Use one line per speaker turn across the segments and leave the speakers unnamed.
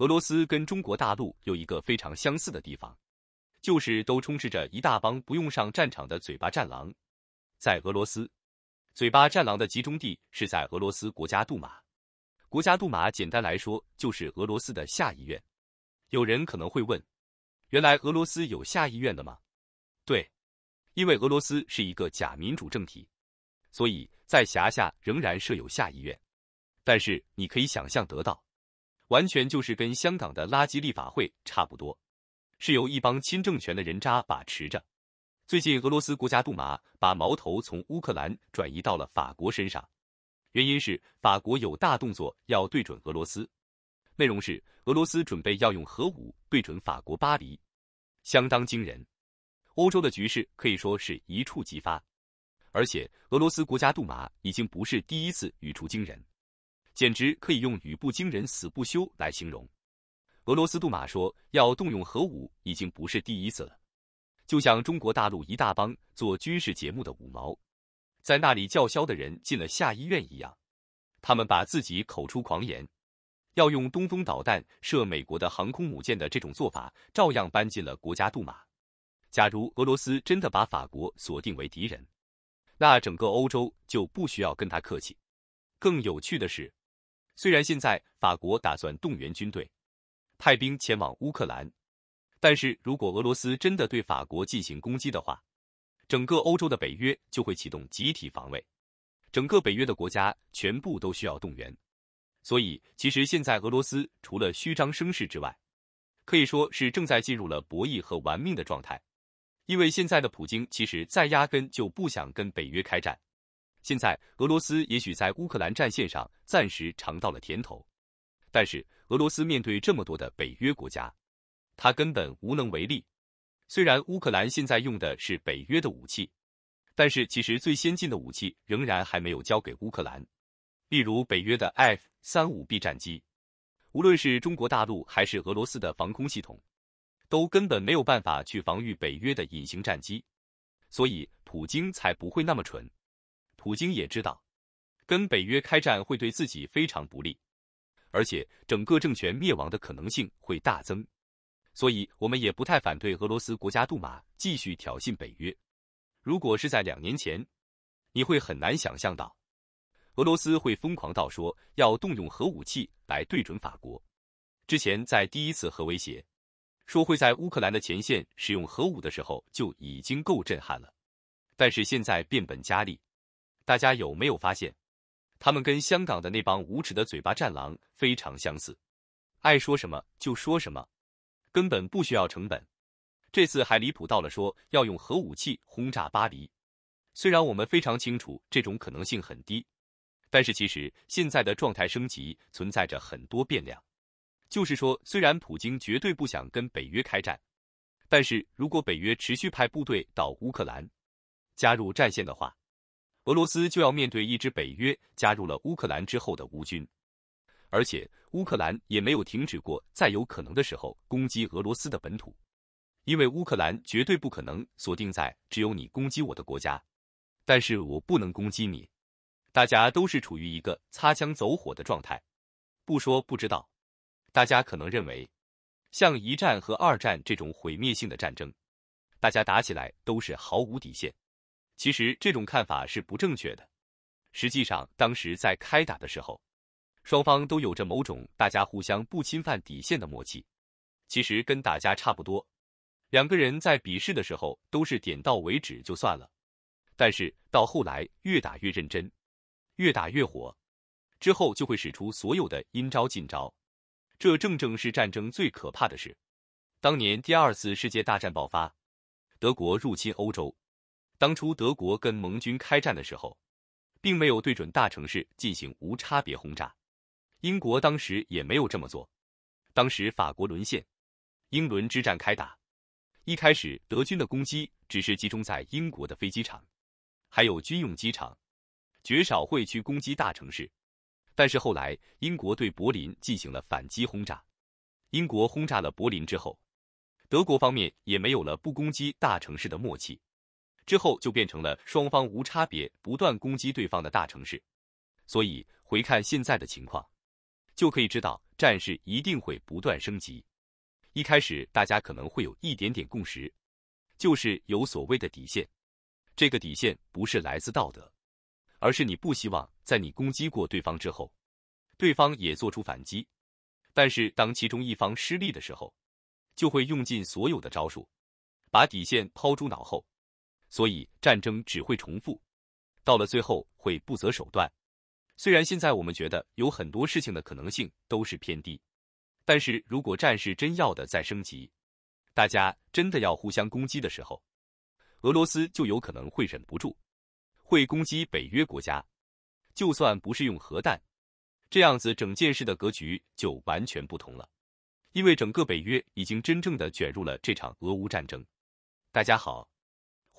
俄罗斯跟中国大陆有一个非常相似的地方，就是都充斥着一大帮不用上战场的嘴巴战狼。在俄罗斯，嘴巴战狼的集中地是在俄罗斯国家杜马。国家杜马简单来说就是俄罗斯的下议院。有人可能会问，原来俄罗斯有下议院的吗？对，因为俄罗斯是一个假民主政体，所以在辖下仍然设有下议院。但是你可以想象得到。完全就是跟香港的垃圾立法会差不多，是由一帮亲政权的人渣把持着。最近俄罗斯国家杜马把矛头从乌克兰转移到了法国身上，原因是法国有大动作要对准俄罗斯，内容是俄罗斯准备要用核武对准法国巴黎，相当惊人。欧洲的局势可以说是一触即发，而且俄罗斯国家杜马已经不是第一次语出惊人。简直可以用“语不惊人死不休”来形容。俄罗斯杜马说要动用核武已经不是第一次了，就像中国大陆一大帮做军事节目的五毛，在那里叫嚣的人进了下医院一样，他们把自己口出狂言，要用东风导弹射美国的航空母舰的这种做法，照样搬进了国家杜马。假如俄罗斯真的把法国锁定为敌人，那整个欧洲就不需要跟他客气。更有趣的是。虽然现在法国打算动员军队，派兵前往乌克兰，但是如果俄罗斯真的对法国进行攻击的话，整个欧洲的北约就会启动集体防卫，整个北约的国家全部都需要动员。所以，其实现在俄罗斯除了虚张声势之外，可以说是正在进入了博弈和玩命的状态，因为现在的普京其实再压根就不想跟北约开战。现在俄罗斯也许在乌克兰战线上暂时尝到了甜头，但是俄罗斯面对这么多的北约国家，他根本无能为力。虽然乌克兰现在用的是北约的武器，但是其实最先进的武器仍然还没有交给乌克兰。例如北约的 F-35B 战机，无论是中国大陆还是俄罗斯的防空系统，都根本没有办法去防御北约的隐形战机。所以普京才不会那么蠢。普京也知道，跟北约开战会对自己非常不利，而且整个政权灭亡的可能性会大增，所以我们也不太反对俄罗斯国家杜马继续挑衅北约。如果是在两年前，你会很难想象到俄罗斯会疯狂到说要动用核武器来对准法国。之前在第一次核威胁，说会在乌克兰的前线使用核武的时候就已经够震撼了，但是现在变本加厉。大家有没有发现，他们跟香港的那帮无耻的嘴巴战狼非常相似，爱说什么就说什么，根本不需要成本。这次还离谱到了说要用核武器轰炸巴黎。虽然我们非常清楚这种可能性很低，但是其实现在的状态升级存在着很多变量。就是说，虽然普京绝对不想跟北约开战，但是如果北约持续派部队到乌克兰加入战线的话，俄罗斯就要面对一支北约加入了乌克兰之后的乌军，而且乌克兰也没有停止过，在有可能的时候攻击俄罗斯的本土，因为乌克兰绝对不可能锁定在只有你攻击我的国家，但是我不能攻击你，大家都是处于一个擦枪走火的状态，不说不知道，大家可能认为像一战和二战这种毁灭性的战争，大家打起来都是毫无底线。其实这种看法是不正确的。实际上，当时在开打的时候，双方都有着某种大家互相不侵犯底线的默契。其实跟打架差不多，两个人在比试的时候都是点到为止就算了。但是到后来越打越认真，越打越火，之后就会使出所有的阴招、进招。这正正是战争最可怕的事。当年第二次世界大战爆发，德国入侵欧洲。当初德国跟盟军开战的时候，并没有对准大城市进行无差别轰炸，英国当时也没有这么做。当时法国沦陷，英伦之战开打，一开始德军的攻击只是集中在英国的飞机场，还有军用机场，绝少会去攻击大城市。但是后来英国对柏林进行了反击轰炸，英国轰炸了柏林之后，德国方面也没有了不攻击大城市的默契。之后就变成了双方无差别不断攻击对方的大城市，所以回看现在的情况，就可以知道战事一定会不断升级。一开始大家可能会有一点点共识，就是有所谓的底线。这个底线不是来自道德，而是你不希望在你攻击过对方之后，对方也做出反击。但是当其中一方失利的时候，就会用尽所有的招数，把底线抛诸脑后。所以战争只会重复，到了最后会不择手段。虽然现在我们觉得有很多事情的可能性都是偏低，但是如果战事真要的再升级，大家真的要互相攻击的时候，俄罗斯就有可能会忍不住，会攻击北约国家。就算不是用核弹，这样子整件事的格局就完全不同了，因为整个北约已经真正的卷入了这场俄乌战争。大家好。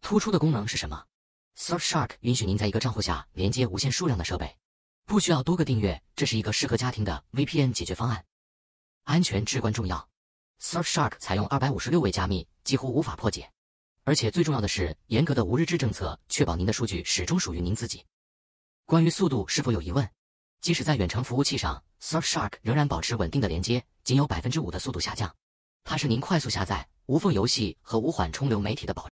突出的功能是什么？Surfshark 允许您在一个账户下连接无限数量的设备，不需要多个订阅，这是一个适合家庭的 VPN 解决方案。安全至关重要，Surfshark 采用二百五十六位加密，几乎无法破解。而且最重要的是，严格的无日志政策确保您的数据始终属于您自己。关于速度是否有疑问？即使在远程服务器上，Surfshark 仍然保持稳定的连接，仅有百分之五的速度下降。它是您快速下载、无缝游戏和无缓冲流媒体的保。